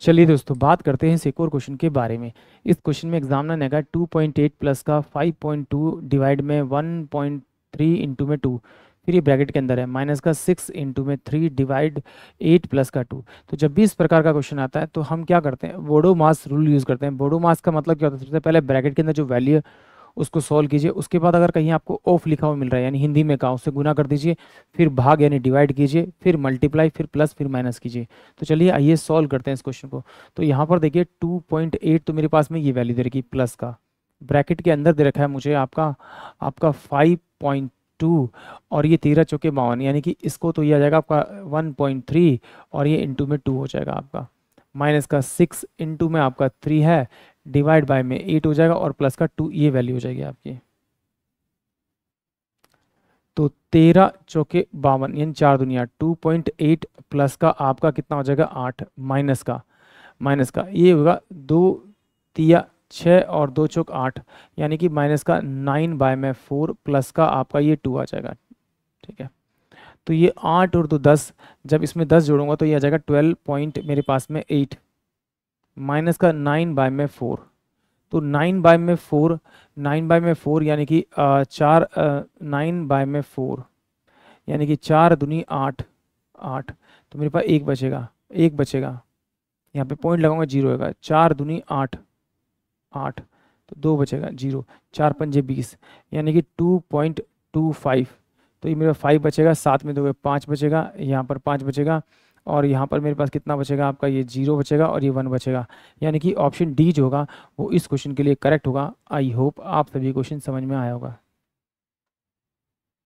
चलिए दोस्तों बात करते हैं एक और क्वेश्चन के बारे में इस क्वेश्चन में एग्जाम टू पॉइंट 2.8 प्लस का 5.2 डिवाइड में 1.3 इंटू में टू फिर ये ब्रैकेट के अंदर है माइनस का सिक्स इंटू में थ्री डिवाइड एट प्लस का टू तो जब भी इस प्रकार का क्वेश्चन आता है तो हम क्या करते हैं बोडो मास रूल यूज़ करते हैं बोडो मास का मतलब क्या होता है सबसे पहले ब्रैकेट के अंदर जो वैल्यू है उसको सॉल्व कीजिए उसके बाद अगर कहीं आपको ऑफ लिखा हुआ मिल रहा है यानी हिंदी में कहा उससे गुना कर दीजिए फिर भाग यानी डिवाइड कीजिए फिर मल्टीप्लाई फिर प्लस फिर माइनस कीजिए तो चलिए आइए सॉल्व करते हैं इस क्वेश्चन को तो यहाँ पर देखिए टू तो मेरे पास में ये वैल्यू दे रखी प्लस का ब्रैकेट के अंदर दे रखा है मुझे आपका आपका फाइव पॉइंट टू और ये तेरह चौके बावन यानी कि इसको तो ये आ जाएगा आपका वन पॉइंट थ्री और ये इंटू में टू हो जाएगा आपका माइनस का सिक्स इंटू में आपका थ्री है डिवाइड बाय में एट हो जाएगा और प्लस का टू ये वैल्यू हो जाएगी आपकी तो तेरह चौके बावन यानी चार दुनिया टू पॉइंट एट प्लस का आपका कितना हो जाएगा आठ माइनस का माइनस का ये होगा दो तिया छः और दो चौक आठ यानी कि माइनस का नाइन बाय में फोर प्लस का आपका ये टू आ जाएगा ठीक है तो ये आठ और दो दस जब इसमें दस जोड़ूंगा तो ये आ जाएगा ट्वेल्व पॉइंट मेरे पास में एट माइनस का नाइन बाय में फोर तो नाइन बाय में फोर नाइन बाय में फोर यानी कि चार नाइन बाय में फोर यानी कि चार दुनी आठ आठ तो मेरे पास एक बचेगा एक बचेगा यहाँ पे पॉइंट लगाऊंगा जीरो होगा चार दुनी आठ आठ तो दो बचेगा जीरो चार पंजे बीस यानी कि टू पॉइंट टू फाइव तो ये मेरा फाइव बचेगा सात में दो पाँच बचेगा यहाँ पर पाँच बचेगा और यहाँ पर मेरे पास कितना बचेगा आपका ये जीरो बचेगा और ये वन बचेगा यानी कि ऑप्शन डी जो होगा वो इस क्वेश्चन के लिए करेक्ट होगा आई होप आप सभी क्वेश्चन समझ में आया होगा